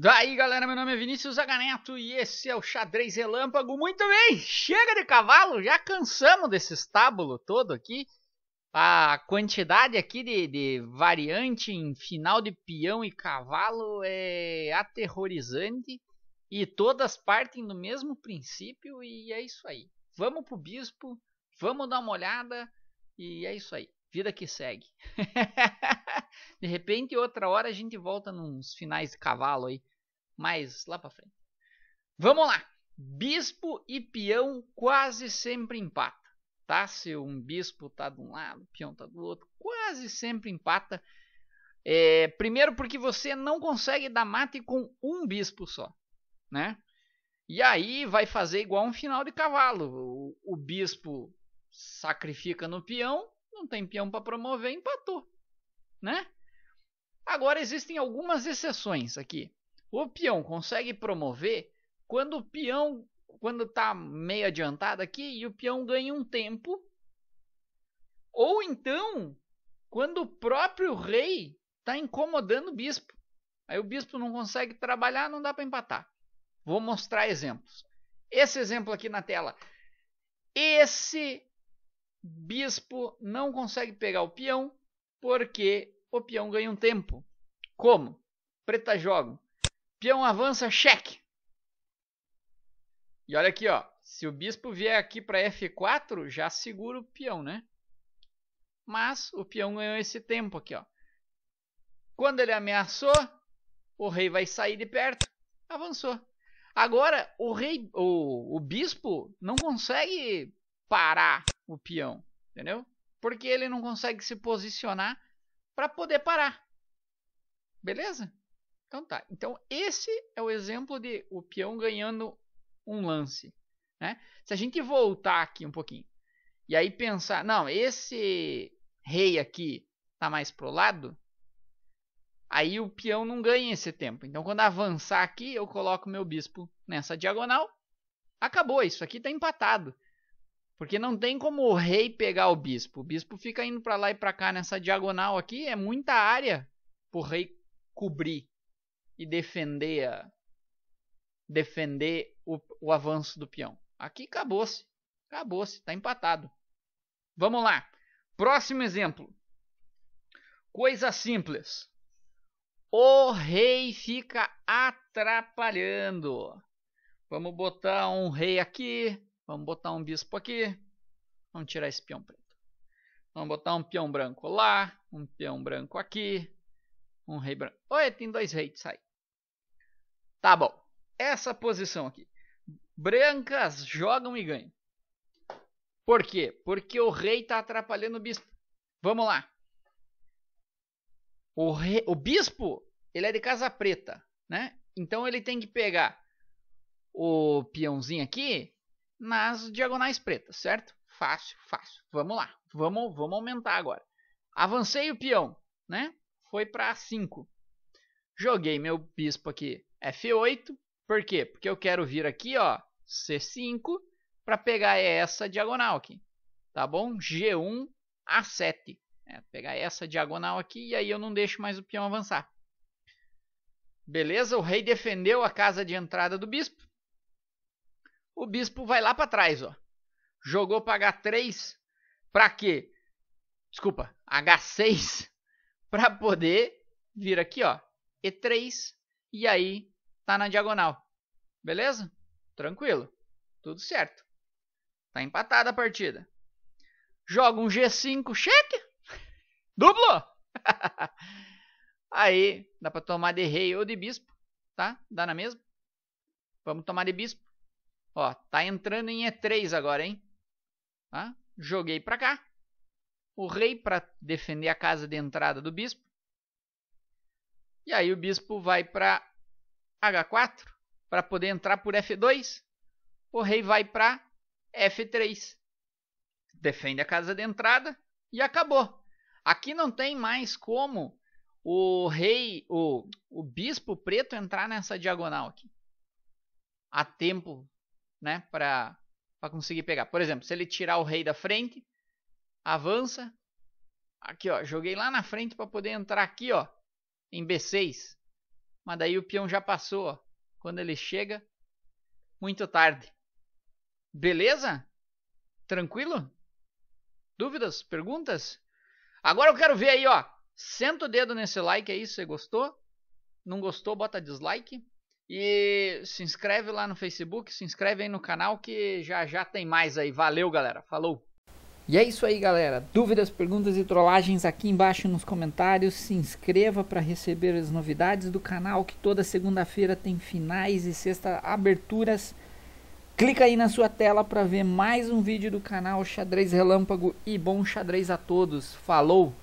Daí galera, meu nome é Vinícius Zaganeto e esse é o Xadrez Relâmpago. Muito bem, chega de cavalo, já cansamos desse estábulo todo aqui. A quantidade aqui de, de variante em final de peão e cavalo é aterrorizante e todas partem do mesmo princípio e é isso aí. Vamos pro bispo, vamos dar uma olhada e é isso aí. Vida que segue. De repente, outra hora a gente volta nos finais de cavalo aí, mais lá para frente. Vamos lá. Bispo e peão quase sempre empatam, tá? Se um bispo tá de um lado, o peão tá do outro, quase sempre empata. É, primeiro porque você não consegue dar mate com um bispo só, né? E aí vai fazer igual um final de cavalo. O, o bispo sacrifica no peão, não tem peão para promover, empatou né? Agora existem algumas exceções aqui. O peão consegue promover quando o peão quando tá meio adiantado aqui e o peão ganha um tempo. Ou então, quando o próprio rei está incomodando o bispo. Aí o bispo não consegue trabalhar, não dá para empatar. Vou mostrar exemplos. Esse exemplo aqui na tela. Esse bispo não consegue pegar o peão porque o peão ganha um tempo. Como? Preta joga. Peão avança, cheque. E olha aqui, ó. Se o bispo vier aqui para F4, já segura o peão, né? Mas o peão ganhou esse tempo aqui, ó. Quando ele ameaçou, o rei vai sair de perto, avançou. Agora o rei, o, o bispo não consegue parar o peão, entendeu? porque ele não consegue se posicionar para poder parar. Beleza? Então tá. Então esse é o exemplo de o peão ganhando um lance, né? Se a gente voltar aqui um pouquinho e aí pensar, não, esse rei aqui tá mais pro lado, aí o peão não ganha esse tempo. Então quando avançar aqui, eu coloco meu bispo nessa diagonal. Acabou, isso aqui tá empatado. Porque não tem como o rei pegar o bispo. O bispo fica indo para lá e para cá nessa diagonal aqui, é muita área pro rei cobrir e defender a, defender o, o avanço do peão. Aqui acabou-se. Acabou-se, tá empatado. Vamos lá. Próximo exemplo. Coisa simples. O rei fica atrapalhando. Vamos botar um rei aqui, Vamos botar um bispo aqui. Vamos tirar esse peão preto. Vamos botar um peão branco lá, um peão branco aqui, um rei branco. Oi, tem dois reis, sai. Tá bom. Essa posição aqui. Brancas jogam e ganham. Por quê? Porque o rei está atrapalhando o bispo. Vamos lá. O, rei, o bispo, ele é de casa preta, né? Então ele tem que pegar o peãozinho aqui nas diagonais pretas, certo? Fácil, fácil. Vamos lá. Vamos, vamos aumentar agora. Avancei o peão, né? Foi para 5. Joguei meu bispo aqui F8. Por quê? Porque eu quero vir aqui, ó, C5 para pegar essa diagonal aqui. Tá bom? G1 A7. É, pegar essa diagonal aqui e aí eu não deixo mais o peão avançar. Beleza? O rei defendeu a casa de entrada do bispo o bispo vai lá para trás, ó. Jogou para H3 para quê? Desculpa, H6 para poder vir aqui, ó, E3 e aí tá na diagonal. Beleza? Tranquilo. Tudo certo. Tá empatada a partida. Joga um G5, cheque. Duplo. aí dá para tomar de rei ou de bispo, tá? Dá na mesma. Vamos tomar de bispo. Ó, tá entrando em E3 agora, hein? Tá? Joguei para cá. O rei para defender a casa de entrada do bispo. E aí o bispo vai para H4 para poder entrar por F2. O rei vai para F3. Defende a casa de entrada e acabou. Aqui não tem mais como o rei, o, o bispo preto entrar nessa diagonal aqui. Há tempo né, para conseguir pegar. Por exemplo, se ele tirar o rei da frente, avança. Aqui, ó, joguei lá na frente para poder entrar aqui, ó, em B6. Mas daí o peão já passou, ó. Quando ele chega, muito tarde. Beleza? Tranquilo? Dúvidas? Perguntas? Agora eu quero ver aí, ó. Senta o dedo nesse like aí se você gostou. Não gostou, bota dislike. E se inscreve lá no Facebook, se inscreve aí no canal que já já tem mais aí. Valeu, galera. Falou. E é isso aí, galera. Dúvidas, perguntas e trollagens aqui embaixo nos comentários. Se inscreva para receber as novidades do canal, que toda segunda-feira tem finais e sexta aberturas. Clica aí na sua tela para ver mais um vídeo do canal Xadrez Relâmpago e bom xadrez a todos. Falou!